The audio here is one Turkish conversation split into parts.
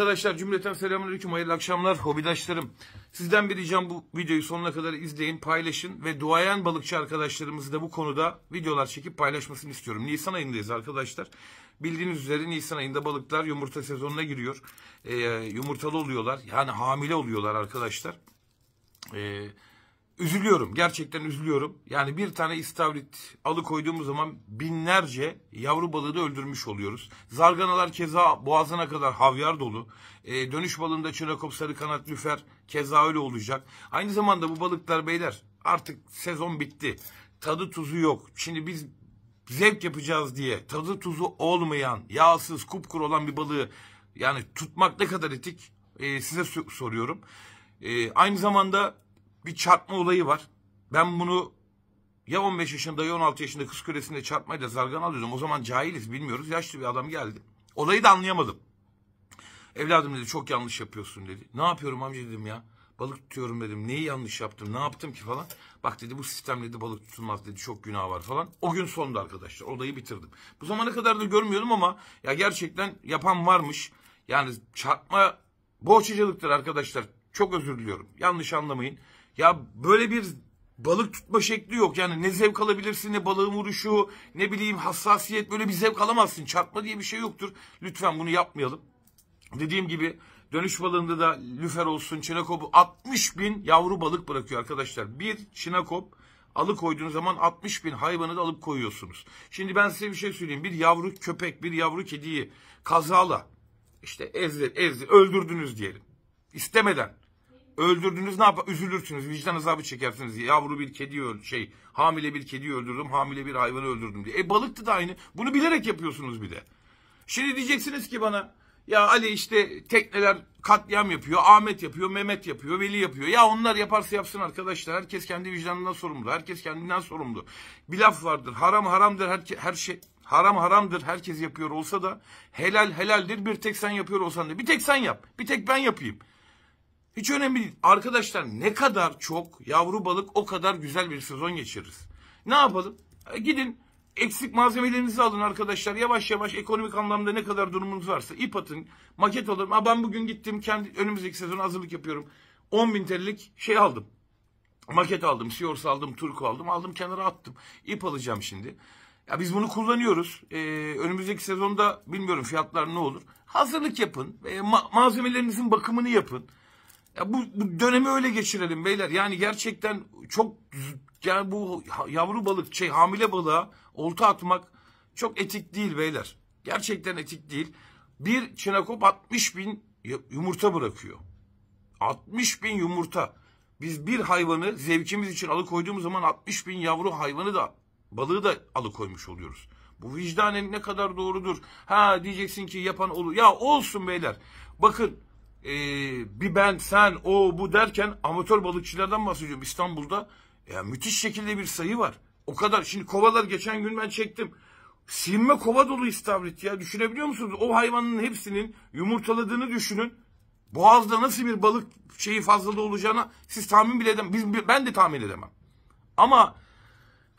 Arkadaşlar cümleten selamünaleyküm hayırlı akşamlar hobidaşlarım. Sizden bir ricam bu videoyu sonuna kadar izleyin, paylaşın ve duayen balıkçı arkadaşlarımızı da bu konuda videolar çekip paylaşmasını istiyorum. Nisan ayındayız arkadaşlar. Bildiğiniz üzere Nisan ayında balıklar yumurta sezonuna giriyor. Ee, yumurtalı oluyorlar. Yani hamile oluyorlar arkadaşlar. Ee, üzülüyorum. Gerçekten üzülüyorum. Yani bir tane istavrit alıkoyduğumuz zaman binlerce yavru balığı da öldürmüş oluyoruz. Zarganalar keza boğazına kadar havyar dolu. E, dönüş balığında çınakop, sarı kanat, lüfer keza öyle olacak. Aynı zamanda bu balıklar beyler artık sezon bitti. Tadı tuzu yok. Şimdi biz zevk yapacağız diye tadı tuzu olmayan, yağsız, kupkuru olan bir balığı yani tutmak ne kadar etik e, size soruyorum. E, aynı zamanda bir çarpma olayı var. Ben bunu ya 15 yaşında ya 16 yaşında kız kulesinde çarpmayla zargan alıyordum. O zaman cahiliz bilmiyoruz. Yaşlı bir adam geldi. Olayı da anlayamadım. Evladım dedi çok yanlış yapıyorsun dedi. Ne yapıyorum amca dedim ya. Balık tutuyorum dedim. Neyi yanlış yaptım? Ne yaptım ki falan. Bak dedi bu sistem dedi balık tutulmaz dedi. Çok günah var falan. O gün sondu arkadaşlar. Olayı bitirdim. Bu zamana kadar da görmüyordum ama ya gerçekten yapan varmış. Yani çarpma boğaçıcılıktır arkadaşlar. Çok özür diliyorum. Yanlış anlamayın. Ya böyle bir balık tutma şekli yok. Yani ne zevk alabilirsin ne balığın vuruşu ne bileyim hassasiyet böyle bir zevk alamazsın. Çarpma diye bir şey yoktur. Lütfen bunu yapmayalım. Dediğim gibi dönüş balığında da lüfer olsun Çinakopu 60 bin yavru balık bırakıyor arkadaşlar. Bir çinakop alıkoyduğunuz zaman 60 bin hayvanı da alıp koyuyorsunuz. Şimdi ben size bir şey söyleyeyim. Bir yavru köpek, bir yavru kediyi kazala işte ezdi, ezdi, öldürdünüz diyelim. istemeden. Öldürdünüz ne yapar? Üzülürsünüz. Vicdan azabı çekersiniz. Yavru bir kedi öldü. Şey, hamile bir kedi öldürdüm. Hamile bir hayvanı öldürdüm diye. E balıktı da aynı. Bunu bilerek yapıyorsunuz bir de. Şimdi diyeceksiniz ki bana ya Ali işte tekneler katliam yapıyor, Ahmet yapıyor, Mehmet yapıyor, Veli yapıyor. Ya onlar yaparsa yapsın arkadaşlar. Herkes kendi vicdanından sorumlu. Herkes kendinden sorumlu. Bir laf vardır. Haram haramdır her, her şey. Haram haramdır herkes yapıyor olsa da helal helaldir bir tek sen yapıyor olsan da. Bir tek sen yap. Bir tek ben yapayım. Hiç önemli değil. Arkadaşlar ne kadar çok yavru balık o kadar güzel bir sezon geçiririz. Ne yapalım? E, gidin eksik malzemelerinizi alın arkadaşlar. Yavaş yavaş ekonomik anlamda ne kadar durumunuz varsa ip atın, maket alın. Ha, ben bugün gittim kendi önümüzdeki sezon hazırlık yapıyorum. 10 bin TL'lik şey aldım. Maket aldım, Siors aldım, Turku aldım. Aldım kenara attım. İp alacağım şimdi. Ya biz bunu kullanıyoruz. Ee, önümüzdeki sezonda bilmiyorum fiyatlar ne olur. Hazırlık yapın. E, ma malzemelerinizin bakımını yapın. Ya bu, bu dönemi öyle geçirelim beyler. Yani gerçekten çok yani bu yavru balık şey hamile balığa olta atmak çok etik değil beyler. Gerçekten etik değil. Bir çinakop 60 bin yumurta bırakıyor. 60 bin yumurta. Biz bir hayvanı zevkimiz için alıkoyduğumuz zaman 60 bin yavru hayvanı da balığı da alıkoymuş oluyoruz. Bu vicdanın ne kadar doğrudur? Ha diyeceksin ki yapan olur. Ya olsun beyler. Bakın e, bir ben sen o bu derken amatör balıkçılardan bahsediyorum İstanbul'da. Ya müthiş şekilde bir sayı var. O kadar. Şimdi kovalar geçen gün ben çektim. silme kova dolu istavrit ya. Düşünebiliyor musunuz? O hayvanın hepsinin yumurtaladığını düşünün. Boğazda nasıl bir balık şeyi fazlalığı olacağına siz tahmin bile edemem. Biz, ben de tahmin edemem. Ama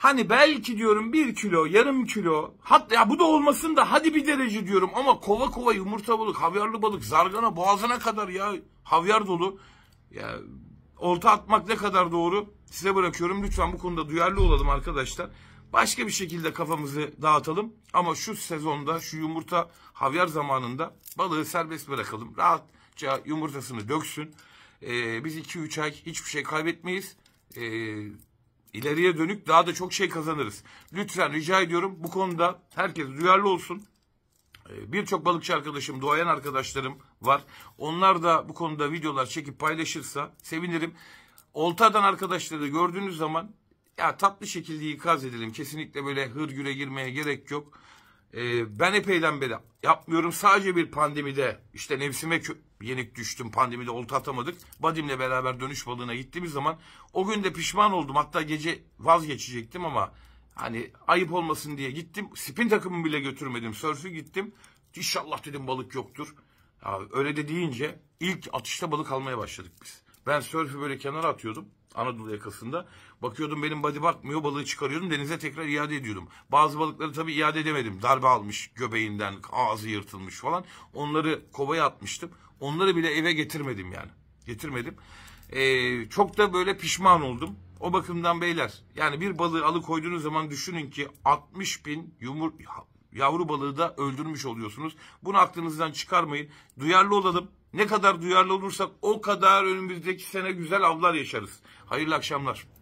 Hani belki diyorum bir kilo, yarım kilo. Hatta ya bu da olmasın da hadi bir derece diyorum. Ama kova kova yumurta balık, havyarlı balık, zargana boğazına kadar ya. Havyar dolu. Ya olta atmak ne kadar doğru size bırakıyorum. Lütfen bu konuda duyarlı olalım arkadaşlar. Başka bir şekilde kafamızı dağıtalım. Ama şu sezonda, şu yumurta havyar zamanında balığı serbest bırakalım. Rahatça yumurtasını döksün. Ee, biz 2-3 ay hiçbir şey kaybetmeyiz. Ee, İleriye dönük daha da çok şey kazanırız. Lütfen rica ediyorum bu konuda herkes duyarlı olsun. Ee, birçok balıkçı arkadaşım, doğayan arkadaşlarım var. Onlar da bu konuda videolar çekip paylaşırsa sevinirim. Oltadan arkadaşları gördüğünüz zaman ya tatlı şekilde ikaz edelim. Kesinlikle böyle hırgüre girmeye gerek yok e, ben epeyden beri yapmıyorum sadece bir pandemide işte nefsime yenik düştüm pandemide olta atamadık. Badim'le beraber dönüş balığına gittiğimiz zaman o gün de pişman oldum hatta gece vazgeçecektim ama hani ayıp olmasın diye gittim. Spin takımı bile götürmedim. Sörfü gittim. İnşallah dedim balık yoktur. Ya öyle de deyince ilk atışta balık almaya başladık biz. Ben sörfü böyle kenara atıyordum. Anadolu yakasında. Bakıyordum benim body bakmıyor balığı çıkarıyordum denize tekrar iade ediyordum. Bazı balıkları tabii iade edemedim. Darbe almış göbeğinden ağzı yırtılmış falan. Onları kovaya atmıştım. Onları bile eve getirmedim yani. Getirmedim. Ee, çok da böyle pişman oldum. O bakımdan beyler yani bir balığı alıkoyduğunuz zaman düşünün ki 60 bin yumur yavru balığı da öldürmüş oluyorsunuz. Bunu aklınızdan çıkarmayın. Duyarlı olalım. Ne kadar duyarlı olursak o kadar önümüzdeki sene güzel avlar yaşarız. Hayırlı akşamlar.